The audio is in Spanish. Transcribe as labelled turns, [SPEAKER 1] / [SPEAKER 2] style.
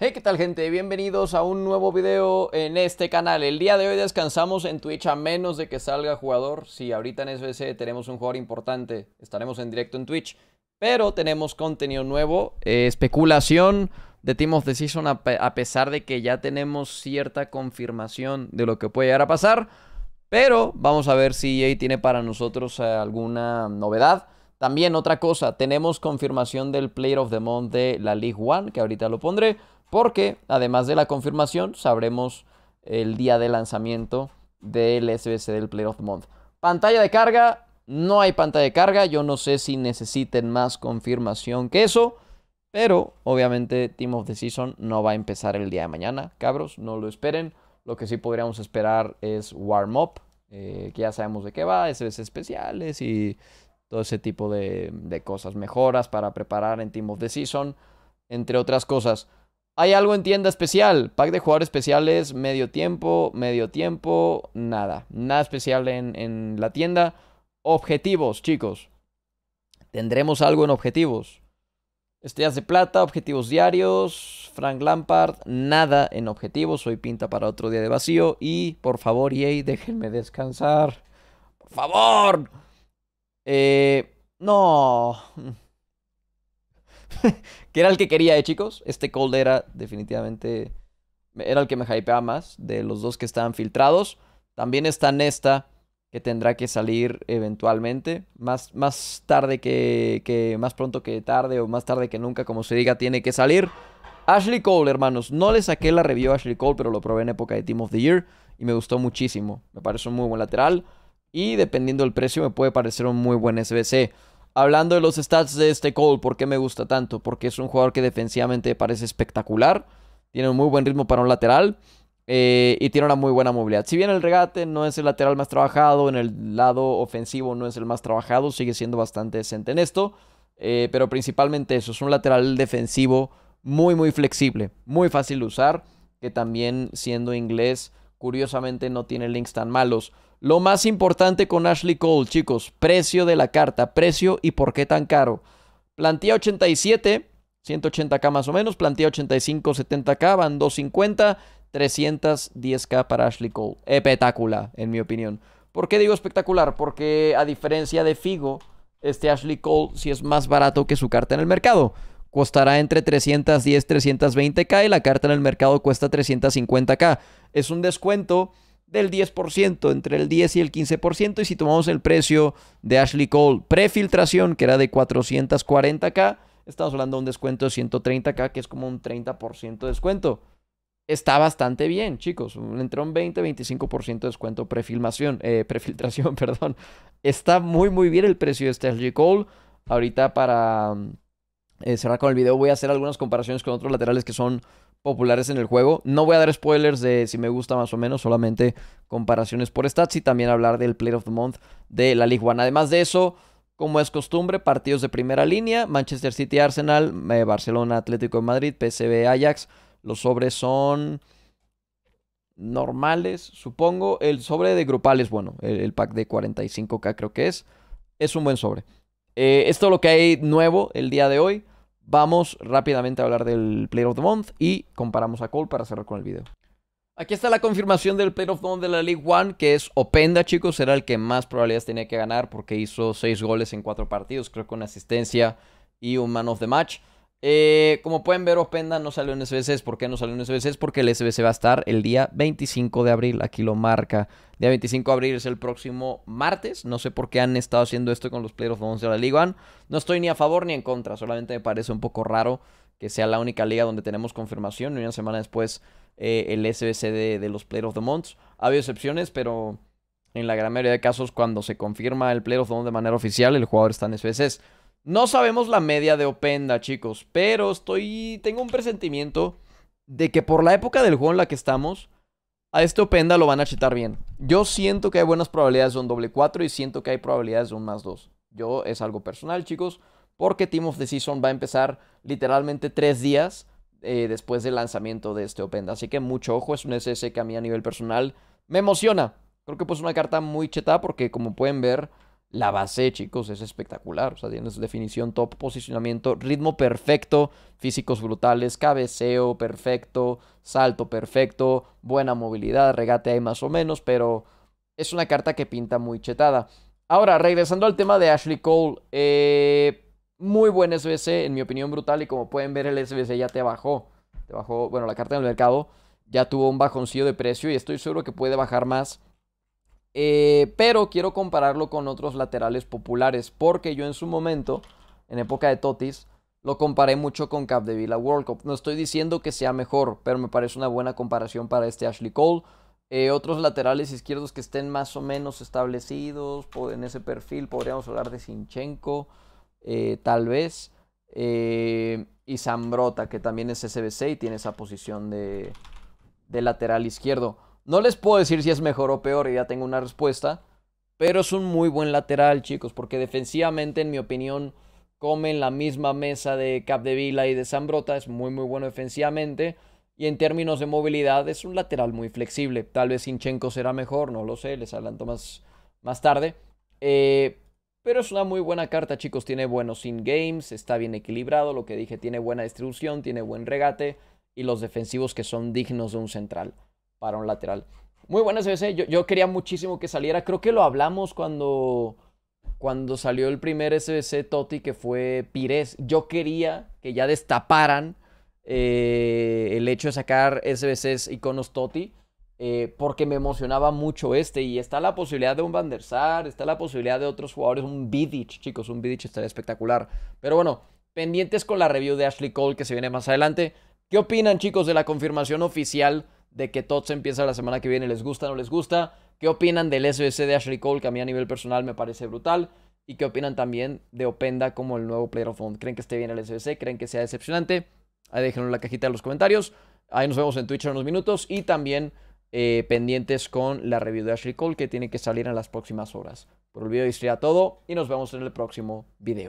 [SPEAKER 1] Hey, ¿qué tal gente? Bienvenidos a un nuevo video en este canal. El día de hoy descansamos en Twitch a menos de que salga jugador. Si ahorita en SBC tenemos un jugador importante, estaremos en directo en Twitch. Pero tenemos contenido nuevo, eh, especulación de Team of the Season a, pesar de que ya tenemos cierta confirmación de lo que puede llegar a pasar. Pero vamos a ver si EA tiene para nosotros eh, alguna novedad. También otra cosa, tenemos confirmación del Player of the Month de la League One, que ahorita lo pondré. Porque además de la confirmación, sabremos el día de lanzamiento del SBC del Playoff Month. Pantalla de carga, no hay pantalla de carga. Yo no sé si necesiten más confirmación que eso. Pero obviamente Team of the Season no va a empezar el día de mañana, cabros, no lo esperen. Lo que sí podríamos esperar es Warm Up, eh, que ya sabemos de qué va, SBC especiales y todo ese tipo de, de cosas, mejoras para preparar en Team of the Season, entre otras cosas. Hay algo en tienda especial. Pack de jugadores especiales, medio tiempo, medio tiempo, nada. Nada especial en, la tienda. Objetivos, chicos. Tendremos algo en objetivos. Estrellas de plata, objetivos diarios, Frank Lampard, nada en objetivos. Hoy pinta para otro día de vacío. Y por favor, yay, déjenme descansar. Por favor. Eh, no. que era el que quería, eh, chicos. Este Cold era definitivamente. Era el que me hypeaba más de los dos que estaban filtrados. También está Nesta, que tendrá que salir eventualmente. Más, más tarde que, que. Más pronto que tarde o más tarde que nunca, como se diga, tiene que salir. Ashley Cole, hermanos. No le saqué la review a Ashley Cole, pero lo probé en época de Team of the Year y me gustó muchísimo. Me parece un muy buen lateral. Y dependiendo del precio, me puede parecer un muy buen SBC. Hablando de los stats de este Cole, ¿por qué me gusta tanto? Porque es un jugador que defensivamente parece espectacular. Tiene un muy buen ritmo para un lateral. Eh, y tiene una muy buena movilidad. Si bien el regate no es el lateral más trabajado, en el lado ofensivo no es el más trabajado, sigue siendo bastante decente en esto. Eh, pero principalmente eso, es un lateral defensivo muy, muy flexible, muy fácil de usar, que también siendo inglés Curiosamente no tiene links tan malos. Lo más importante con Ashley Cole, chicos, precio de la carta, precio y por qué tan caro. Plantía 87, 180k más o menos, Plantía 85, 70k, van 250, 310k para Ashley Cole. Espectacular, en mi opinión. ¿Por qué digo espectacular? Porque a diferencia de Figo, este Ashley Cole sí es más barato que su carta en el mercado costará entre 310 320k y la carta en el mercado cuesta 350k. Es un descuento del 10%, entre el 10 y el 15%. Y si tomamos el precio de Ashley Cole prefiltración, que era de 440k, estamos hablando de un descuento de 130k, que es como un 30% descuento. Está bastante bien, chicos. Entre un 20-25% de descuento prefilmación, eh, prefiltración, perdón. Está muy, muy bien el precio de este Ashley Cole. Ahorita para eh, cerrar con el video, voy a hacer algunas comparaciones con otros laterales que son populares en el juego. No voy a dar spoilers de si me gusta más o menos, solamente comparaciones por stats y también hablar del Player of the Month de la Ligue 1. Además de eso, como es costumbre, partidos de primera línea, Manchester City Arsenal, eh, Barcelona Atlético de Madrid, PSV Ajax. Los sobres son normales, supongo. El sobre de grupales, bueno, el pack de 45k creo que es. Es un buen sobre esto eh, es lo que hay nuevo el día de hoy. Vamos rápidamente a hablar del Player of the Month y comparamos a Cole para cerrar con el video. Aquí está la confirmación del Player of the Month de la League One, que es Openda, chicos. Era el que más probabilidades tenía que ganar porque hizo 6 goles en 4 partidos, creo con asistencia y un man of the match. Eh, como pueden ver, Openda no salió en SBC. ¿Por qué no salió en SBC? Porque el SBC va a estar el día 25 de abril. Aquí lo marca. Día 25 de abril es el próximo martes. No sé por qué han estado haciendo esto con los the Months de la Liga One. No estoy ni a favor ni en contra. Solamente me parece un poco raro que sea la única liga donde tenemos confirmación. Y una semana después eh, el SBC de, los Players of the Months. Ha habido excepciones, pero en la gran mayoría de casos, cuando se confirma el Player of the Month de manera oficial, el jugador está en SBCs. No sabemos la media de Openda, chicos, pero estoy tengo un presentimiento de que por la época del juego en la que estamos, a este Openda lo van a chetar bien. Yo siento que hay buenas probabilidades de un doble 4 y siento que hay probabilidades de un más 2. Yo es algo personal, chicos, porque Team of the Season va a empezar literalmente 3 días eh, después del lanzamiento de este Openda. Así que mucho ojo, es un SS que a mí a nivel personal me emociona. Creo que pues una carta muy chetada porque como pueden ver la base, chicos, es espectacular. O sea, tienes definición top, posicionamiento, ritmo perfecto, físicos brutales, cabeceo perfecto, salto perfecto, buena movilidad, regate hay más o menos, pero es una carta que pinta muy chetada. Ahora, regresando al tema de Ashley Cole, eh, muy buen SBC, en mi opinión brutal, y como pueden ver el SBC ya te bajó, te bajó, bueno, la carta en el mercado ya tuvo un bajoncillo de precio y estoy seguro que puede bajar más eh, pero quiero compararlo con otros laterales populares, porque yo en su momento, en época de Totis, lo comparé mucho con Villa, World Cup. No estoy diciendo que sea mejor, pero me parece una buena comparación para este Ashley Cole. Eh, otros laterales izquierdos que estén más o menos establecidos en ese perfil, podríamos hablar de Sinchenko, eh, tal vez, y Zambrota, que también es SBC y tiene esa posición de lateral izquierdo. No les puedo decir si es mejor o peor, ya tengo una respuesta. Pero es un muy buen lateral, chicos, porque defensivamente, en mi opinión, comen la misma mesa de Capdevila y de Zambrota. Es muy, muy bueno defensivamente. Y en términos de movilidad, es un lateral muy flexible. Tal vez Sinchenko será mejor, no lo sé, les adelanto más, más tarde. Eh, pero es una muy buena carta, chicos. Tiene buenos in-games, está bien equilibrado. Lo que dije, tiene buena distribución, tiene buen regate y los defensivos que son dignos de un central para un lateral. Muy buena SBC, yo, quería muchísimo que saliera. Creo que lo hablamos cuando, cuando salió el primer SBC Totti, que fue Pires. Yo quería que ya destaparan eh, el hecho de sacar SBCs iconos Totti. Eh, porque me emocionaba mucho este. Y está la posibilidad de un Van der Sar, está la posibilidad de otros jugadores, un Vidic, chicos, un Vidic estaría espectacular. Pero bueno, pendientes con la review de Ashley Cole que se viene más adelante. ¿Qué opinan, chicos, de la confirmación oficial de que Tots empieza la semana que viene, les gusta, o no les gusta. ¿Qué opinan del SBC de Ashley Cole, que a mí a nivel personal me parece brutal? ¿Y qué opinan también de Openda como el nuevo player of Fund? ¿Creen que esté bien el SBC? ¿Creen que sea decepcionante? Ahí déjenlo en la cajita de los comentarios. Ahí nos vemos en Twitch en unos minutos y también eh, pendientes con la review de Ashley Cole que tiene que salir en las próximas horas. Por el video de a todo y nos vemos en el próximo video.